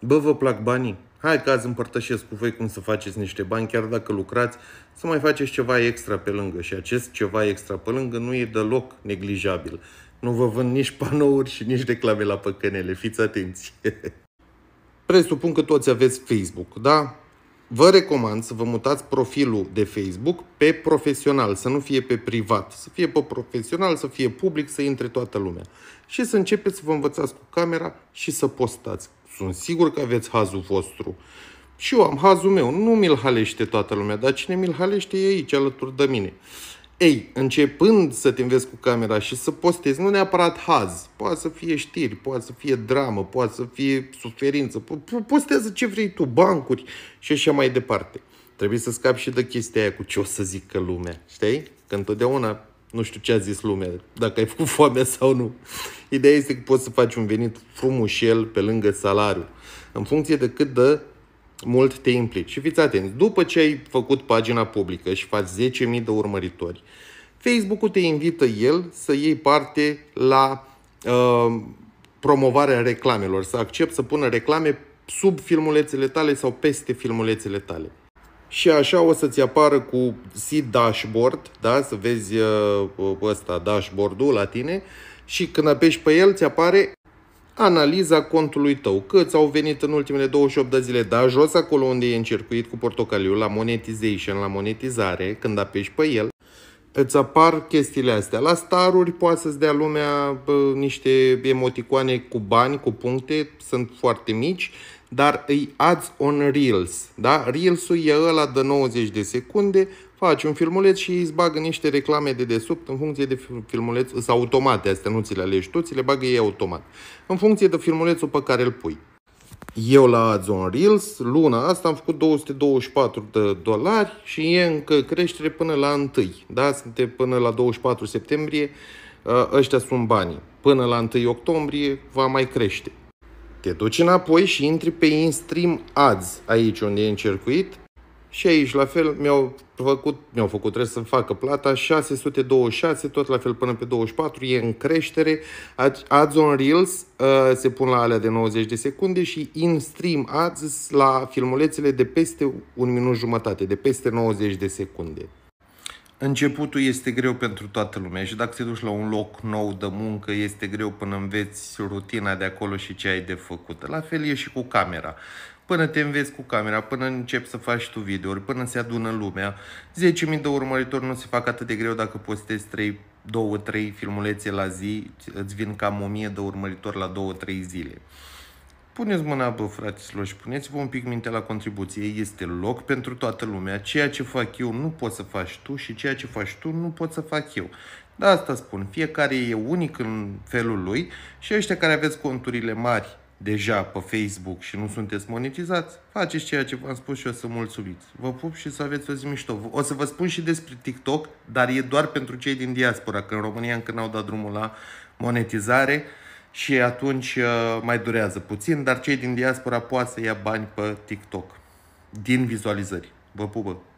Bă, vă plac banii? Hai că azi împărtășesc cu voi cum să faceți niște bani, chiar dacă lucrați, să mai faceți ceva extra pe lângă. Și acest ceva extra pe lângă nu e deloc neglijabil. Nu vă vând nici panouri și nici reclame la păcănele. Fiți atenți! Presupun că toți aveți Facebook, da? Vă recomand să vă mutați profilul de Facebook pe profesional, să nu fie pe privat, să fie pe profesional, să fie public, să intre toată lumea. Și să începeți să vă învățați cu camera și să postați. Sunt sigur că aveți hazul vostru. Și eu am hazul meu, nu mi-l halește toată lumea, dar cine mi-l halește e aici, alături de mine. Ei, începând să te înveți cu camera și să postezi, nu neapărat haz, poate să fie știri, poate să fie dramă, poate să fie suferință, postează ce vrei tu, bancuri și așa mai departe. Trebuie să scapi și de chestia aia cu ce o să zică lumea, știi? Că întotdeauna nu știu ce a zis lumea, dacă ai făcut foame sau nu. Ideea este că poți să faci un venit frumușel pe lângă salariu, în funcție de cât de mult te implici. Și fiți atenți, după ce ai făcut pagina publică și faci 10.000 de urmăritori, Facebook-ul te invită el să iei parte la uh, promovarea reclamelor, să accept să pună reclame sub filmulețele tale sau peste filmulețele tale. Și așa o să-ți apară cu si dashboard, da? să vezi uh, ăsta, dashboard-ul la tine și când apeși pe el, ți apare analiza contului tău. Câți au venit în ultimele 28 de zile, da, jos acolo unde e în circuit cu portocaliu, la monetization, la monetizare, când apeși pe el, îți apar chestiile astea. La staruri poate să-ți dea lumea bă, niște emoticoane cu bani, cu puncte, sunt foarte mici, dar îi ads on Reels. Da? Reels-ul e ăla de 90 de secunde, faci un filmuleț și îți bagă niște reclame de desubt în funcție de filmuleț, sau automate astea, nu ți le alegi tu, ți le bagă ei automat. În funcție de filmulețul pe care îl pui eu la Adzon Reels, luna asta am făcut 224 de dolari și e încă creștere până la 1. Da? Suntem până la 24 septembrie, ă, ăștia sunt banii. Până la 1 octombrie va mai crește. Te duci înapoi și intri pe InStream Ads, aici unde e încercuit, și aici, la fel, mi-au făcut, mi-au făcut, trebuie să facă plata, 626, tot la fel până pe 24, e în creștere. Ads on Reels uh, se pun la alea de 90 de secunde și in-stream ads la filmulețele de peste un minut jumătate, de peste 90 de secunde. Începutul este greu pentru toată lumea și dacă te duci la un loc nou de muncă, este greu până înveți rutina de acolo și ce ai de făcut. La fel e și cu camera. Până te înveți cu camera, până începi să faci tu videouri, până se adună lumea, 10.000 de urmăritori nu se fac atât de greu dacă postezi 3, 2-3 filmulețe la zi, îți vin cam 1.000 de urmăritori la 2-3 zile. Puneți mâna, pe fraților, și puneți-vă un pic minte la contribuție. Este loc pentru toată lumea. Ceea ce fac eu nu poți să faci tu și ceea ce faci tu nu pot să fac eu. De asta spun, fiecare e unic în felul lui și ăștia care aveți conturile mari deja pe Facebook și nu sunteți monetizați, faceți ceea ce v-am spus și o să mulțumiți. Vă pup și să aveți o zi mișto. O să vă spun și despre TikTok, dar e doar pentru cei din diaspora, că în România încă n-au dat drumul la monetizare și atunci uh, mai durează puțin, dar cei din diaspora poate să ia bani pe TikTok din vizualizări. Vă pupă!